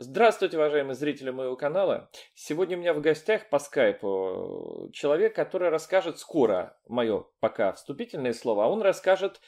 Здравствуйте, уважаемые зрители моего канала. Сегодня у меня в гостях по скайпу э, человек, который расскажет скоро мое пока вступительное слово. он расскажет,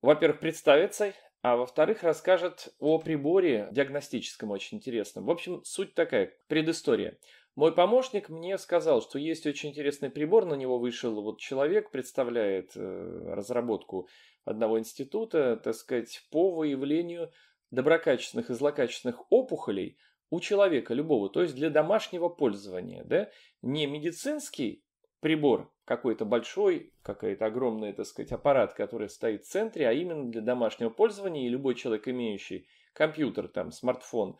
во-первых, представится, а во-вторых, расскажет о приборе диагностическом очень интересном. В общем, суть такая, предыстория. Мой помощник мне сказал, что есть очень интересный прибор, на него вышел вот человек, представляет э, разработку одного института, так сказать, по выявлению доброкачественных и злокачественных опухолей у человека любого, то есть для домашнего пользования, да, не медицинский прибор какой-то большой, какая-то огромная, так сказать, аппарат, который стоит в центре, а именно для домашнего пользования, и любой человек, имеющий компьютер, там, смартфон,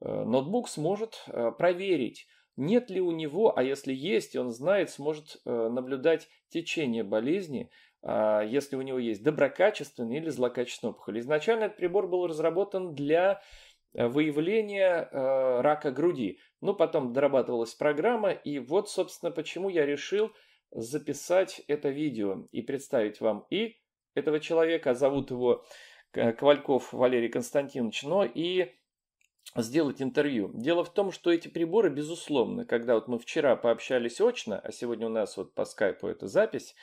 э, ноутбук, сможет э, проверить, нет ли у него, а если есть, и он знает, сможет э, наблюдать течение болезни, а, если у него есть доброкачественный или злокачественный опухоль. Изначально этот прибор был разработан для э, выявления э, рака груди. Ну, потом дорабатывалась программа, и вот, собственно, почему я решил записать это видео и представить вам и этого человека, зовут его э, Ковальков Валерий Константинович, но и сделать интервью. Дело в том, что эти приборы, безусловно, когда вот мы вчера пообщались очно, а сегодня у нас вот по скайпу эта запись,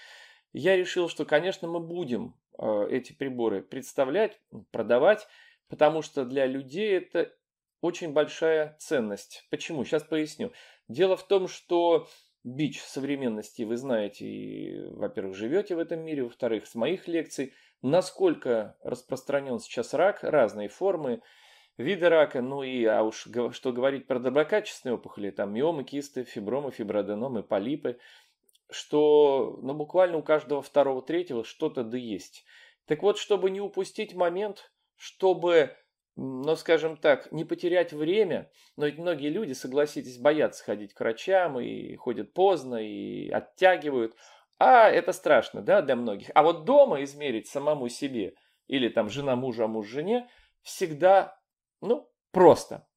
я решил, что, конечно, мы будем э, эти приборы представлять, продавать, потому что для людей это очень большая ценность. Почему? Сейчас поясню. Дело в том, что бич современности, вы знаете, и, во-первых, живете в этом мире, во-вторых, с моих лекций, насколько распространен сейчас рак, разные формы, виды рака, ну и, а уж что говорить про доброкачественные опухоли, там миомы, кисты, фибромы, фиброденомы, полипы – что ну, буквально у каждого второго-третьего что-то да есть. Так вот, чтобы не упустить момент, чтобы, ну, скажем так, не потерять время, но ведь многие люди, согласитесь, боятся ходить к врачам и ходят поздно, и оттягивают. А это страшно, да, для многих. А вот дома измерить самому себе или там жена мужа, а муж жене всегда, ну, просто.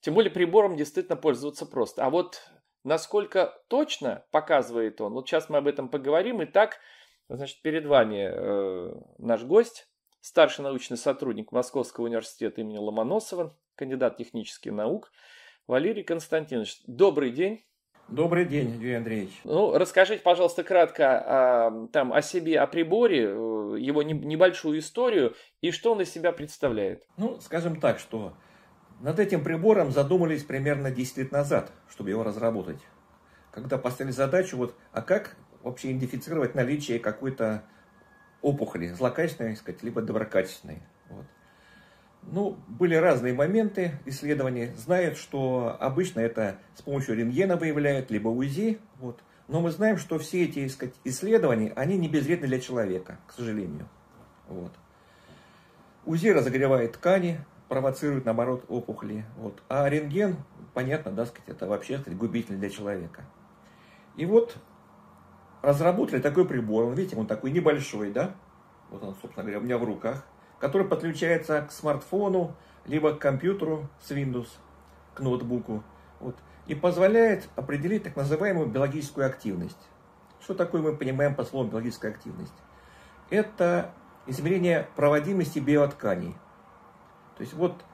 Тем более прибором действительно пользоваться просто. А вот насколько точно показывает он. Вот сейчас мы об этом поговорим. Итак, значит, перед вами э, наш гость, старший научный сотрудник Московского университета имени Ломоносова, кандидат технических наук Валерий Константинович. Добрый день. Добрый день, Юрий Андреевич. Ну, расскажите, пожалуйста, кратко о, а, там, о себе, о приборе, э, его небольшую историю и что он из себя представляет. Ну, скажем так, что над этим прибором задумались примерно 10 лет назад, чтобы его разработать. Когда поставили задачу, вот, а как вообще идентифицировать наличие какой-то опухоли, злокачественной, сказать, либо доброкачественной. Вот. Ну, были разные моменты исследований. Знают, что обычно это с помощью рентгена выявляют, либо УЗИ. Вот. Но мы знаем, что все эти сказать, исследования, они не безвредны для человека, к сожалению. Вот. УЗИ разогревает ткани, провоцирует, наоборот, опухоли. Вот. А рентген, понятно, да, сказать, это вообще сказать, губитель для человека. И вот разработали такой прибор, он, видите, он такой небольшой, да, вот он, собственно говоря, у меня в руках, который подключается к смартфону, либо к компьютеру с Windows, к ноутбуку, вот, и позволяет определить так называемую биологическую активность. Что такое мы понимаем по слову биологическая активность? Это измерение проводимости биотканей. То есть вот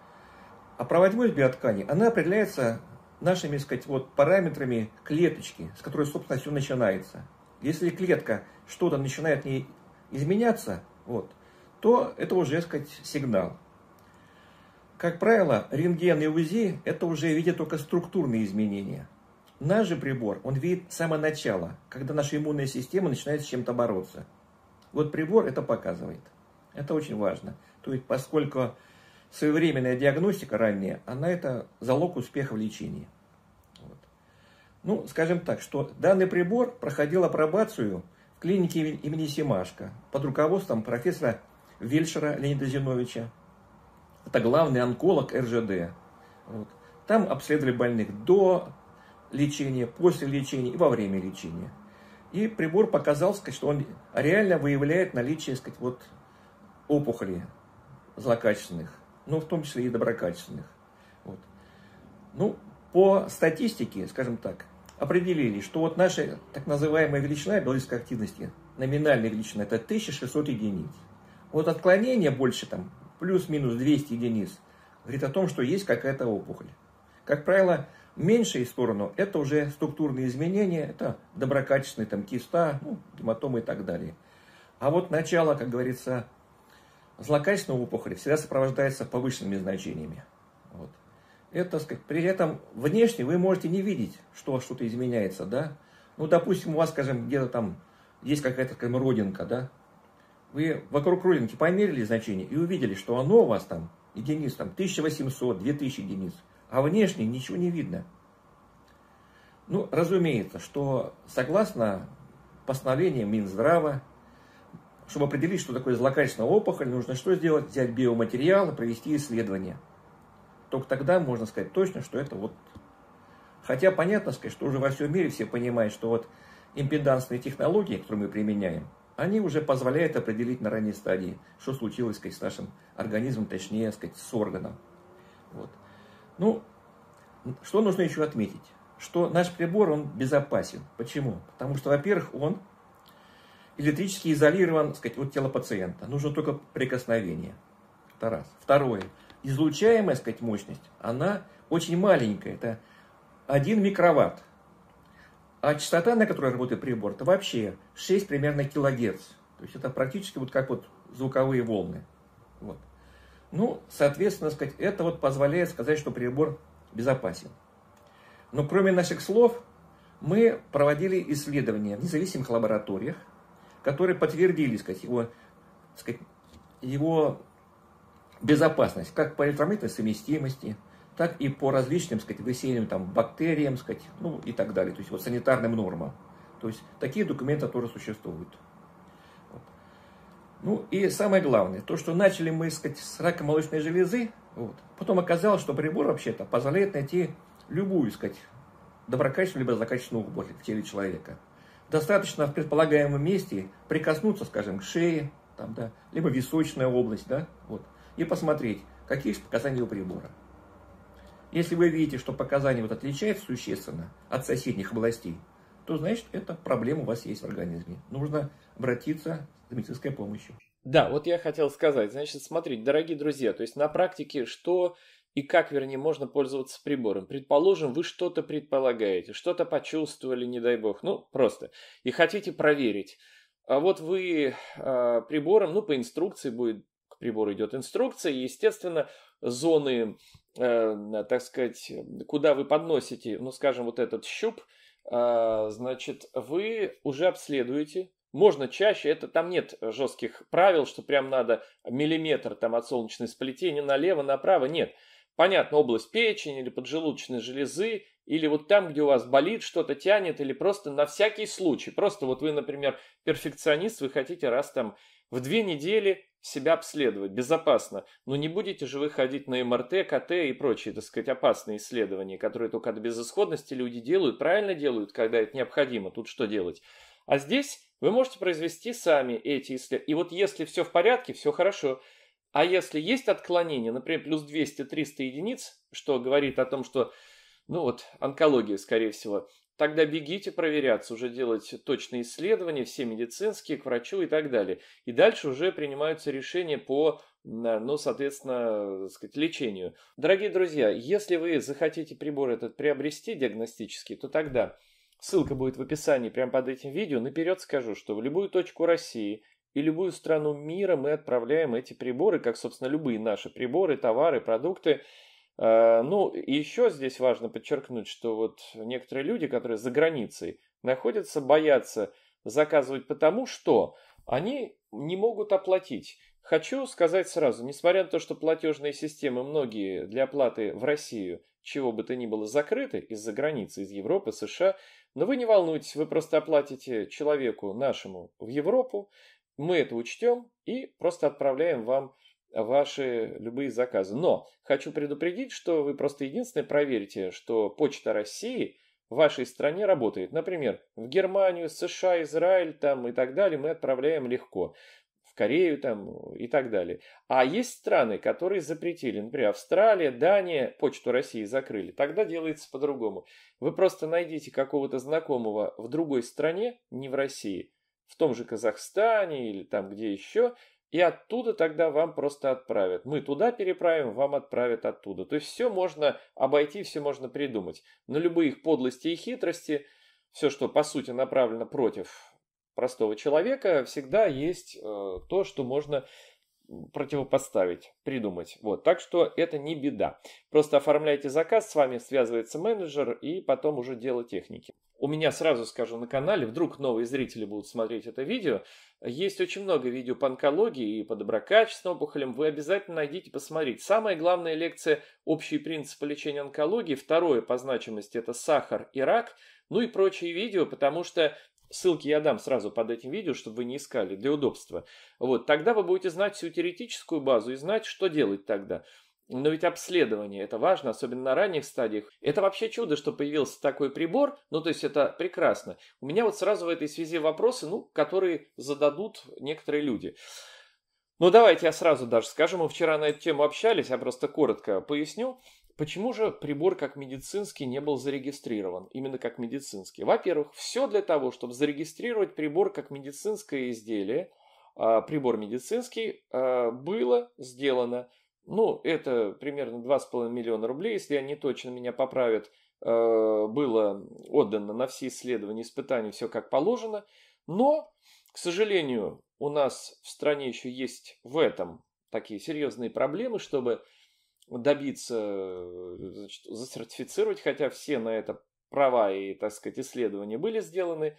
а проводимость биоткани, она определяется нашими, так сказать, вот параметрами клеточки, с которой, собственно, все начинается. Если клетка что-то начинает не изменяться, вот, то это уже, так сказать, сигнал. Как правило, рентген и УЗИ – это уже видят только структурные изменения. Наш же прибор, он видит самое начало, когда наша иммунная система начинает с чем-то бороться. Вот прибор это показывает. Это очень важно. То есть, поскольку своевременная диагностика ранняя, она это залог успеха в лечении. Вот. Ну, скажем так, что данный прибор проходил апробацию в клинике имени Семашко под руководством профессора Вельшера Леонида Зиновича. Это главный онколог РЖД. Вот. Там обследовали больных до лечения, после лечения и во время лечения. И прибор показал, сказать, что он реально выявляет наличие сказать, вот, опухоли злокачественных ну, в том числе и доброкачественных. Вот. Ну, по статистике, скажем так, определили, что вот наша так называемая величина биологической активности, номинальная величина, это 1600 единиц. Вот отклонение больше там, плюс-минус 200 единиц, говорит о том, что есть какая-то опухоль. Как правило, меньшую сторону это уже структурные изменения, это доброкачественные там киста, ну, гематомы и так далее. А вот начало, как говорится, злокачественного опухоли всегда сопровождается повышенными значениями. Вот. Это, сказать, при этом внешне вы можете не видеть, что что-то изменяется, да. Ну, допустим, у вас, скажем, где-то там есть какая-то, скажем, родинка, да. Вы вокруг родинки померили значение и увидели, что оно у вас там, единиц там, 1800, 2000 единиц, а внешне ничего не видно. Ну, разумеется, что согласно постановлениям Минздрава чтобы определить, что такое злокачественная опухоль, нужно что сделать? Взять биоматериал и провести исследование. Только тогда можно сказать точно, что это вот... Хотя понятно сказать, что уже во всем мире все понимают, что вот импедансные технологии, которые мы применяем, они уже позволяют определить на ранней стадии, что случилось сказать, с нашим организмом, точнее сказать, с органом. Вот. Ну, что нужно еще отметить? Что наш прибор, он безопасен. Почему? Потому что, во-первых, он электрически изолирован, так сказать, от тела пациента. Нужно только прикосновение. Это раз. Второе. Излучаемая, так сказать, мощность, она очень маленькая. Это 1 микроватт. А частота, на которой работает прибор, это вообще 6 примерно килогерц. То есть это практически вот как вот звуковые волны. Вот. Ну, соответственно, сказать, это вот позволяет сказать, что прибор безопасен. Но кроме наших слов, мы проводили исследования в независимых лабораториях, которые подтвердили сказать, его, сказать, его безопасность, как по электромагнитной совместимости, так и по различным, сказать, весенним там, бактериям, сказать, ну и так далее, то есть вот санитарным нормам. То есть такие документы тоже существуют. Вот. Ну и самое главное, то, что начали мы, искать с рака молочной железы, вот, потом оказалось, что прибор вообще-то позволяет найти любую, сказать, доброкачественную либо злокачественную опухоль в теле человека достаточно в предполагаемом месте прикоснуться, скажем, к шее, там, да, либо височная область, да, вот, и посмотреть, какие же показания у прибора. Если вы видите, что показания вот отличаются существенно от соседних областей, то значит, это проблема у вас есть в организме. Нужно обратиться за медицинской помощью. Да, вот я хотел сказать, значит, смотрите, дорогие друзья, то есть на практике что и как, вернее, можно пользоваться прибором. Предположим, вы что-то предполагаете, что-то почувствовали, не дай бог, ну, просто, и хотите проверить. А вот вы э, прибором, ну, по инструкции будет, к прибору идет инструкция, и, естественно, зоны, э, так сказать, куда вы подносите, ну, скажем, вот этот щуп, э, значит, вы уже обследуете, можно чаще, это там нет жестких правил, что прям надо миллиметр там от солнечной сплетения налево, направо, нет. Понятно, область печени или поджелудочной железы, или вот там, где у вас болит, что-то тянет, или просто на всякий случай. Просто вот вы, например, перфекционист, вы хотите раз там в две недели себя обследовать, безопасно. Но не будете же вы ходить на МРТ, КТ и прочие, так сказать, опасные исследования, которые только от безысходности люди делают, правильно делают, когда это необходимо, тут что делать. А здесь вы можете произвести сами эти исследования. И вот если все в порядке, все хорошо – а если есть отклонение, например, плюс 200-300 единиц, что говорит о том, что, ну вот, онкология, скорее всего, тогда бегите проверяться, уже делать точные исследования, все медицинские, к врачу и так далее. И дальше уже принимаются решения по, э, ну, соответственно, так сказать, лечению. Дорогие друзья, если вы захотите прибор этот приобрести диагностический, то тогда Ссылка будет в описании прямо под этим видео. Наперед скажу, что в любую точку России и любую страну мира мы отправляем эти приборы, как, собственно, любые наши приборы, товары, продукты. Э, ну, еще здесь важно подчеркнуть, что вот некоторые люди, которые за границей находятся, боятся заказывать потому, что они не могут оплатить. Хочу сказать сразу, несмотря на то, что платежные системы многие для оплаты в Россию, чего бы то ни было, закрыты из-за границы, из Европы, США, но вы не волнуйтесь, вы просто оплатите человеку нашему в Европу, мы это учтем и просто отправляем вам ваши любые заказы. Но хочу предупредить, что вы просто единственное проверите, что Почта России в вашей стране работает. Например, в Германию, США, Израиль там и так далее мы отправляем легко. В Корею там и так далее. А есть страны, которые запретили. Например, Австралия, Дания, Почту России закрыли. Тогда делается по-другому. Вы просто найдите какого-то знакомого в другой стране, не в России – в том же Казахстане или там где еще, и оттуда тогда вам просто отправят. Мы туда переправим, вам отправят оттуда. То есть все можно обойти, все можно придумать. Но любые их подлости и хитрости, все, что по сути направлено против простого человека, всегда есть э, то, что можно противопоставить, придумать. Вот, так что это не беда. Просто оформляйте заказ, с вами связывается менеджер и потом уже дело техники. У меня сразу скажу на канале, вдруг новые зрители будут смотреть это видео, есть очень много видео по онкологии и по доброкачественным опухолям, вы обязательно найдите, посмотреть. Самая главная лекция «Общие принципы лечения онкологии», второе по значимости это «Сахар и рак», ну и прочие видео, потому что Ссылки я дам сразу под этим видео, чтобы вы не искали, для удобства. Вот, тогда вы будете знать всю теоретическую базу и знать, что делать тогда. Но ведь обследование, это важно, особенно на ранних стадиях. Это вообще чудо, что появился такой прибор, ну то есть это прекрасно. У меня вот сразу в этой связи вопросы, ну, которые зададут некоторые люди. Ну давайте я сразу даже скажу, мы вчера на эту тему общались, я просто коротко поясню. Почему же прибор как медицинский не был зарегистрирован, именно как медицинский? Во-первых, все для того, чтобы зарегистрировать прибор как медицинское изделие, а, прибор медицинский, а, было сделано. Ну, это примерно 2,5 миллиона рублей, если они точно меня поправят, а, было отдано на все исследования, испытания, все как положено. Но, к сожалению, у нас в стране еще есть в этом такие серьезные проблемы, чтобы добиться, э, значит, засертифицировать, хотя все на это права и, так сказать, исследования были сделаны,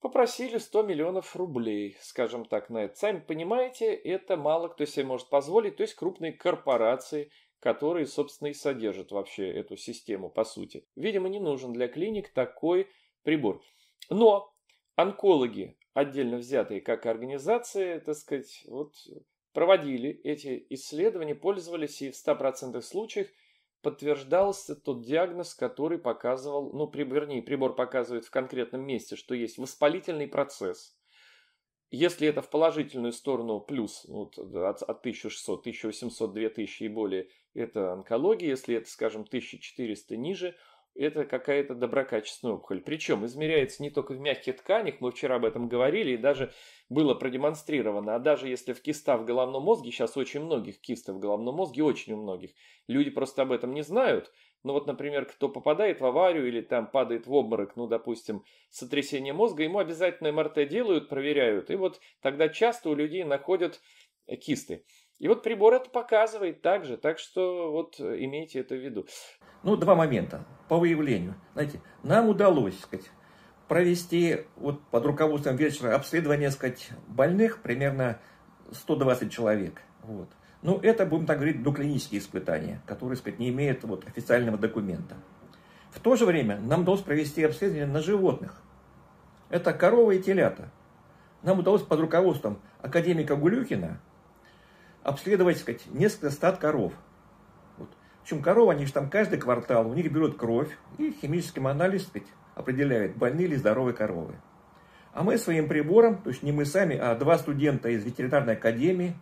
попросили 100 миллионов рублей, скажем так, на это. Сами понимаете, это мало кто себе может позволить, то есть крупные корпорации, которые, собственно, и содержат вообще эту систему, по сути. Видимо, не нужен для клиник такой прибор. Но онкологи, отдельно взятые как организации, так сказать, вот проводили эти исследования, пользовались и в 100% случаях подтверждался тот диагноз, который показывал, ну, при, вернее, прибор показывает в конкретном месте, что есть воспалительный процесс. Если это в положительную сторону плюс ну, вот, от, от 1600, 1800, 2000 и более, это онкология. Если это, скажем, 1400 ниже – это какая-то доброкачественная опухоль. Причем измеряется не только в мягких тканях, мы вчера об этом говорили, и даже было продемонстрировано, а даже если в киста в головном мозге, сейчас очень многих кисты в головном мозге, очень у многих, люди просто об этом не знают, но ну вот, например, кто попадает в аварию или там падает в обморок, ну, допустим, сотрясение мозга, ему обязательно МРТ делают, проверяют, и вот тогда часто у людей находят кисты. И вот прибор это показывает также, так что вот э, имейте это в виду. Ну, два момента по выявлению. Знаете, нам удалось, сказать, провести вот под руководством вечера обследование, сказать, больных, примерно 120 человек. Вот. Ну, это, будем так говорить, доклинические испытания, которые, сказать, не имеют вот, официального документа. В то же время нам удалось провести обследование на животных. Это коровы и телята. Нам удалось под руководством академика Гулюкина – обследовать, сказать, несколько стад коров. Вот. Причем коровы, они же там каждый квартал, у них берут кровь и химическим анализом, сказать, определяют, больные или здоровые коровы. А мы своим прибором, то есть не мы сами, а два студента из ветеринарной академии,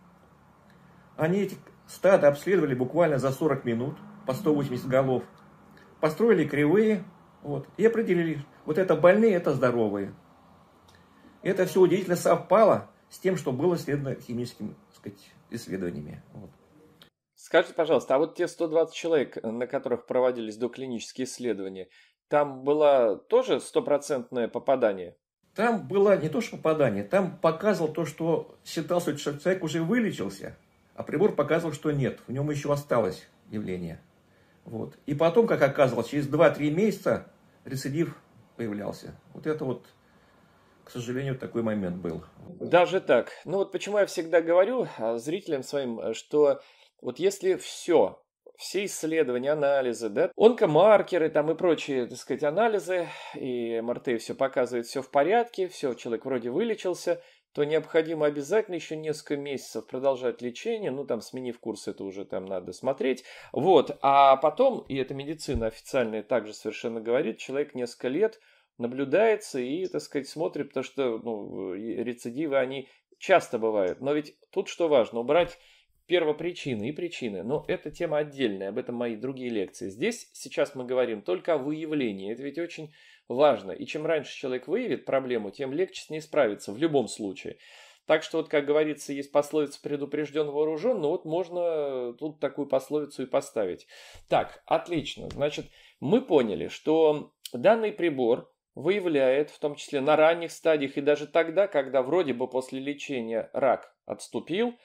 они эти стадо обследовали буквально за 40 минут, по 180 голов, построили кривые, вот, и определили, вот это больные, это здоровые. И Это все удивительно совпало с тем, что было следовано химическим, так сказать, исследованиями. Вот. Скажите, пожалуйста, а вот те 120 человек, на которых проводились доклинические исследования, там было тоже стопроцентное попадание? Там было не то, что попадание, там показывал то, что считалось, что человек уже вылечился, а прибор показывал, что нет, в нем еще осталось явление. Вот. И потом, как оказалось, через 2-3 месяца рецидив появлялся. Вот это вот к сожалению, такой момент был. Даже так. Ну вот почему я всегда говорю а, зрителям своим, что вот если все все исследования, анализы, да, онкомаркеры там и прочие, так сказать, анализы, и МРТ все показывает, все в порядке, все, человек вроде вылечился, то необходимо обязательно еще несколько месяцев продолжать лечение, ну там сменив курс, это уже там надо смотреть, вот, а потом, и эта медицина официальная также совершенно говорит, человек несколько лет – наблюдается и, так сказать, смотрит, потому что ну, э, рецидивы, они часто бывают. Но ведь тут что важно, убрать первопричины и причины, но это тема отдельная, об этом мои другие лекции. Здесь сейчас мы говорим только о выявлении, это ведь очень важно. И чем раньше человек выявит проблему, тем легче с ней справиться в любом случае. Так что вот, как говорится, есть пословица «предупрежден вооружен», но ну вот можно тут такую пословицу и поставить. Так, отлично. Значит, мы поняли, что данный прибор – выявляет, в том числе на ранних стадиях и даже тогда, когда вроде бы после лечения рак отступил,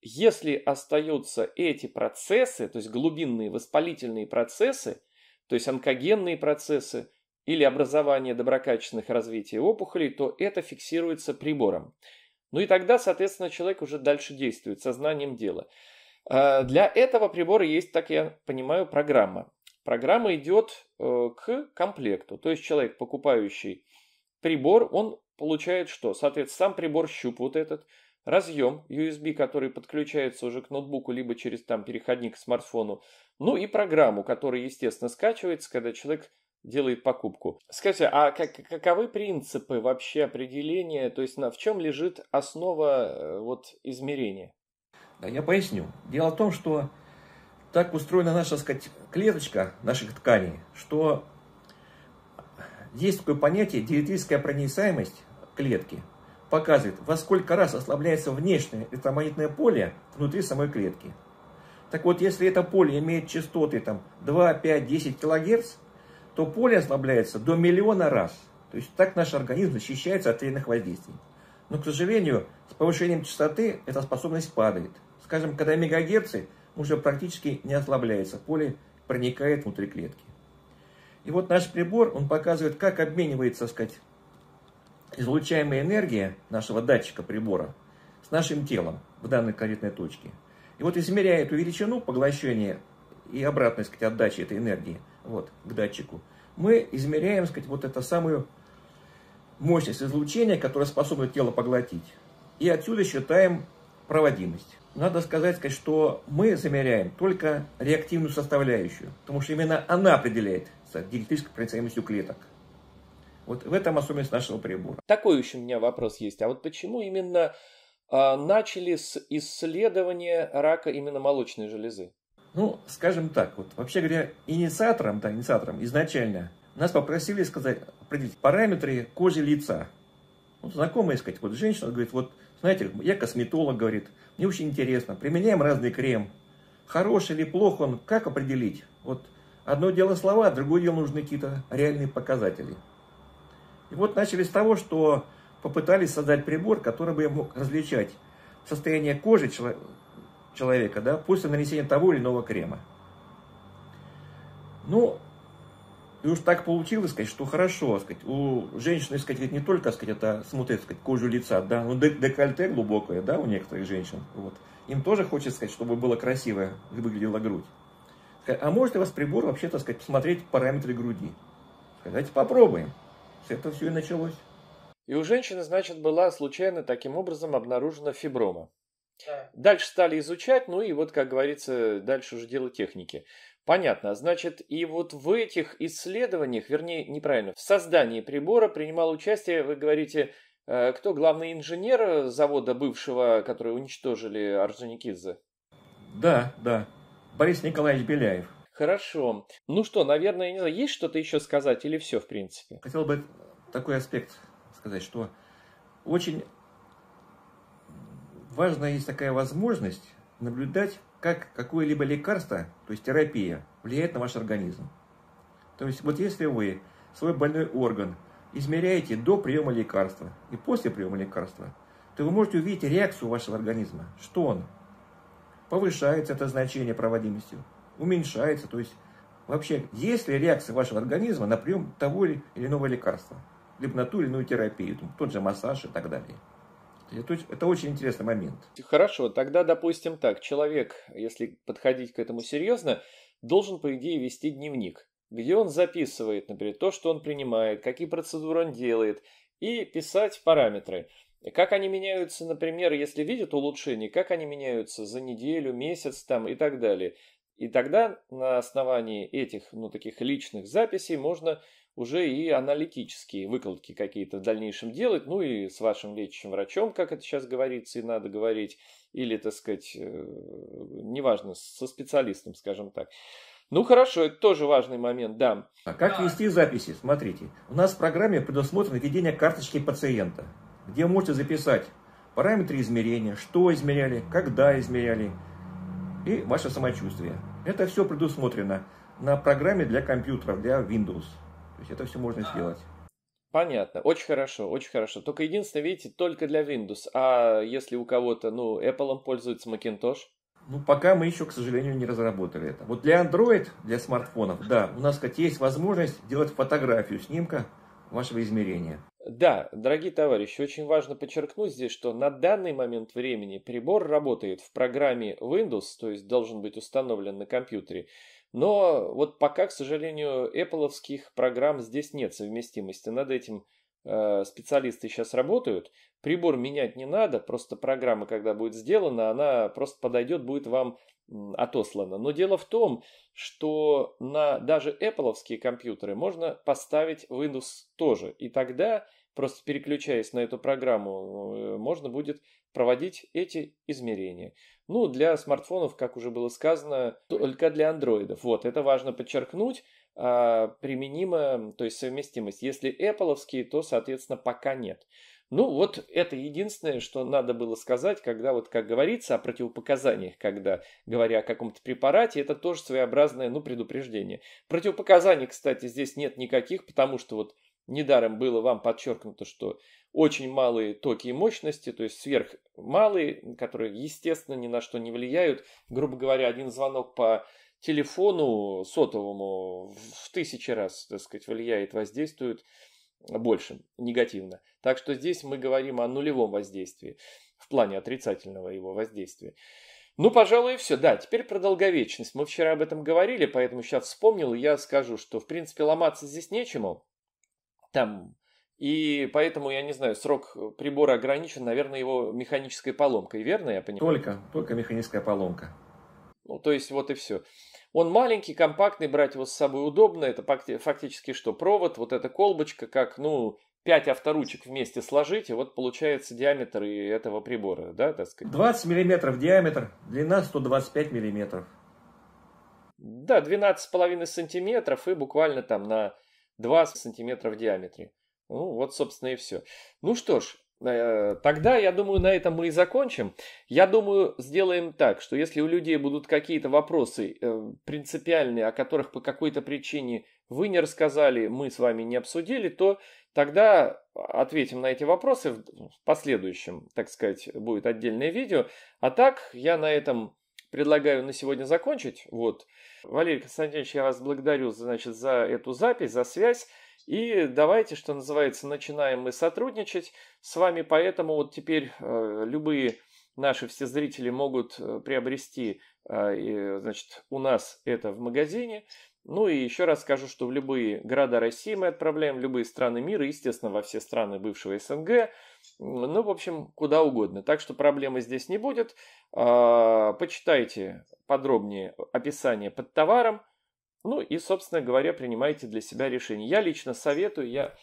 если остаются эти процессы, то есть глубинные воспалительные процессы, то есть онкогенные процессы или образование доброкачественных развитий опухолей, то это фиксируется прибором. Ну и тогда, соответственно, человек уже дальше действует сознанием дела. Э, для этого прибора есть, так я понимаю, программа. Программа идет э, к комплекту, то есть человек, покупающий прибор, он получает что? Соответственно, сам прибор щуп вот этот, разъем USB, который подключается уже к ноутбуку, либо через там переходник к смартфону, ну и программу, которая, естественно, скачивается, когда человек делает покупку. Скажите, а как, каковы принципы вообще определения, то есть на, в чем лежит основа э, вот измерения? Да, я поясню. Дело в том, что так устроена наша сказать, клеточка наших тканей, что есть такое понятие диэлектрическая проницаемость клетки. Показывает, во сколько раз ослабляется внешнее электромагнитное поле внутри самой клетки. Так вот, если это поле имеет частоты там, 2, 5, 10 килогерц, то поле ослабляется до миллиона раз. То есть так наш организм защищается от вредных воздействий. Но, к сожалению, с повышением частоты эта способность падает. Скажем, когда мегагерцы – уже практически не ослабляется, поле проникает внутрь клетки. И вот наш прибор, он показывает, как обменивается, так сказать, излучаемая энергия нашего датчика прибора с нашим телом в данной конкретной точке. И вот измеряя эту величину поглощения и обратной, сказать, отдачи этой энергии вот, к датчику, мы измеряем, сказать, вот эту самую мощность излучения, которая способна тело поглотить. И отсюда считаем проводимость надо сказать, что мы замеряем только реактивную составляющую, потому что именно она определяет генетическую проницаемость клеток. Вот в этом особенность нашего прибора. Такой еще у меня вопрос есть. А вот почему именно э, начали с исследования рака именно молочной железы? Ну, скажем так, вот вообще говоря, инициатором, да, инициатором изначально нас попросили сказать, определить параметры кожи лица. Вот знакомые сказать, вот женщина говорит, вот знаете, я косметолог, говорит, мне очень интересно, применяем разный крем. хороший или плох он, как определить? Вот одно дело слова, другое дело нужны какие-то реальные показатели. И вот начали с того, что попытались создать прибор, который бы я мог различать состояние кожи человека да, после нанесения того или иного крема. Ну, и уж так получилось, сказать, что хорошо, сказать, у женщины, сказать, не только, сказать, это смотрит, сказать, кожу лица, да, но ну, декольте глубокое, да, у некоторых женщин, вот. Им тоже хочется, сказать, чтобы было красиво, выглядела грудь. А может ли у вас прибор вообще, так сказать, посмотреть параметры груди? Давайте попробуем. С этого все и началось. И у женщины, значит, была случайно таким образом обнаружена фиброма. Дальше стали изучать, ну и вот, как говорится, дальше уже дело техники. Понятно, а значит, и вот в этих исследованиях, вернее, неправильно, в создании прибора принимал участие, вы говорите, э, кто главный инженер завода бывшего, который уничтожили Орджоникидзе? Да, да. Борис Николаевич Беляев. Хорошо. Ну что, наверное, не знаю, есть что-то еще сказать или все, в принципе? Хотел бы такой аспект сказать, что очень важна есть такая возможность наблюдать как какое-либо лекарство, то есть терапия, влияет на ваш организм. То есть вот если вы свой больной орган измеряете до приема лекарства и после приема лекарства, то вы можете увидеть реакцию вашего организма, что он повышается это значение проводимостью, уменьшается, то есть вообще, есть ли реакция вашего организма на прием того или иного лекарства, либо на ту или иную терапию, тот же массаж и так далее. Это, это очень интересный момент. Хорошо, тогда, допустим, так, человек, если подходить к этому серьезно, должен, по идее, вести дневник, где он записывает, например, то, что он принимает, какие процедуры он делает, и писать параметры. Как они меняются, например, если видят улучшение, как они меняются за неделю, месяц там и так далее. И тогда на основании этих, ну, таких личных записей можно уже и аналитические выкладки какие-то в дальнейшем делать, ну и с вашим лечащим врачом, как это сейчас говорится, и надо говорить, или, так сказать, э, неважно, со специалистом, скажем так. Ну хорошо, это тоже важный момент, да. А как вести записи? Смотрите, у нас в программе предусмотрено введение карточки пациента, где можете записать параметры измерения, что измеряли, когда измеряли и ваше самочувствие. Это все предусмотрено на программе для компьютеров, для Windows есть это все можно сделать. Понятно, очень хорошо, очень хорошо. Только единственное, видите, только для Windows. А если у кого-то, ну, Apple пользуется Macintosh? Ну, пока мы еще, к сожалению, не разработали это. Вот для Android, для смартфонов, да, у нас, кстати, есть возможность делать фотографию снимка вашего измерения. Да, дорогие товарищи, очень важно подчеркнуть здесь, что на данный момент времени прибор работает в программе Windows, то есть должен быть установлен на компьютере, но вот пока, к сожалению, apple программ здесь нет совместимости. Над этим э, специалисты сейчас работают. Прибор менять не надо, просто программа, когда будет сделана, она просто подойдет, будет вам отослана. Но дело в том, что на даже apple компьютеры можно поставить Windows тоже. И тогда просто переключаясь на эту программу, э, можно будет проводить эти измерения. Ну, для смартфонов, как уже было сказано, только для андроидов. Вот, это важно подчеркнуть, а, применимо, то есть совместимость. Если Apple, то, соответственно, пока нет. Ну, вот это единственное, что надо было сказать, когда вот, как говорится, о противопоказаниях, когда говоря о каком-то препарате, это тоже своеобразное, ну, предупреждение. Противопоказаний, кстати, здесь нет никаких, потому что вот Недаром было вам подчеркнуто, что очень малые токи и мощности, то есть сверхмалые, которые, естественно, ни на что не влияют. Грубо говоря, один звонок по телефону сотовому в тысячи раз, так сказать, влияет, воздействует больше негативно. Так что здесь мы говорим о нулевом воздействии, в плане отрицательного его воздействия. Ну, пожалуй, и все. Да, теперь про долговечность. Мы вчера об этом говорили, поэтому сейчас вспомнил, и я скажу, что, в принципе, ломаться здесь нечему там. И поэтому, я не знаю, срок э, прибора ограничен, наверное, его механической поломкой, верно я понимаю? Только, только механическая поломка. Ну, то есть вот и все. Он маленький, компактный, брать его с собой удобно. Это фактически что? Провод, вот эта колбочка, как, ну, пять авторучек вместе сложить, и вот получается диаметр и этого прибора, да, так сказать? 20 миллиметров диаметр, длина 125 миллиметров. Да, 12,5 сантиметров и буквально там на 2 сантиметра в диаметре. Ну, вот, собственно, и все. Ну что ж, э, Тогда, я думаю, на этом мы и закончим. Я думаю, сделаем так, что если у людей будут какие-то вопросы э, принципиальные, о которых по какой-то причине вы не рассказали, мы с вами не обсудили, то тогда ответим на эти вопросы в последующем, так сказать, будет отдельное видео. А так, я на этом предлагаю на сегодня закончить. Вот. Валерий Константинович, я вас благодарю значит, за эту запись, за связь. И давайте, что называется, начинаем мы сотрудничать с вами, поэтому вот теперь э, любые наши все зрители могут э, приобрести, э, значит, у нас это в магазине. Ну и еще раз скажу, что в любые города России мы отправляем, в любые страны мира, естественно, во все страны бывшего СНГ, ну, в общем, куда угодно. Так что проблемы здесь не будет. А, почитайте подробнее описание под товаром. Ну и, собственно говоря, принимайте для себя решение. Я лично советую, я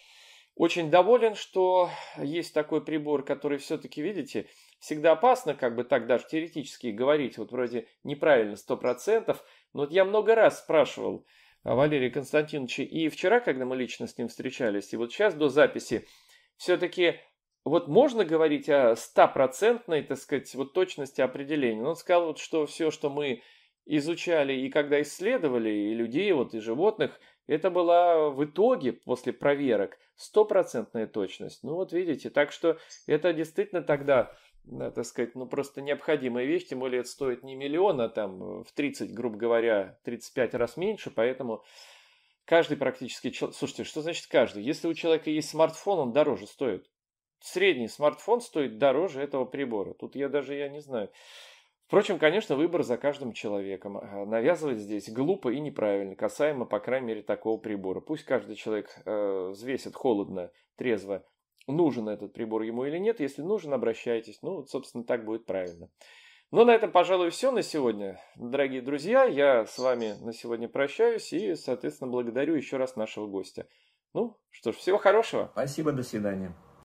очень доволен, что есть такой прибор, который все-таки, видите, всегда опасно, как бы так даже теоретически говорить, вот вроде неправильно 100%, ну Вот я много раз спрашивал Валерия Константиновича, и вчера, когда мы лично с ним встречались, и вот сейчас до записи, все-таки вот можно говорить о стопроцентной, так сказать, вот точности определения. Ну, он сказал, вот, что все, что мы изучали и когда исследовали и людей, вот, и животных, это была в итоге после проверок стопроцентная точность. Ну вот видите, так что это действительно тогда так сказать, ну просто необходимая вещь, тем более это стоит не миллиона, там э, в 30, грубо говоря, 35 раз меньше, поэтому каждый практически... Слушайте, что значит каждый? Если у человека есть смартфон, он дороже стоит. Средний смартфон стоит дороже этого прибора. Тут я даже, я не знаю. Впрочем, конечно, выбор за каждым человеком. А навязывать здесь глупо и неправильно, касаемо, по крайней мере, такого прибора. Пусть каждый человек э, взвесит холодно, трезво, нужен этот прибор ему или нет. Если нужен, обращайтесь. Ну, собственно, так будет правильно. Ну, на этом, пожалуй, все на сегодня. Дорогие друзья, я с вами на сегодня прощаюсь и, соответственно, благодарю еще раз нашего гостя. Ну, что ж, всего хорошего. Спасибо, до свидания.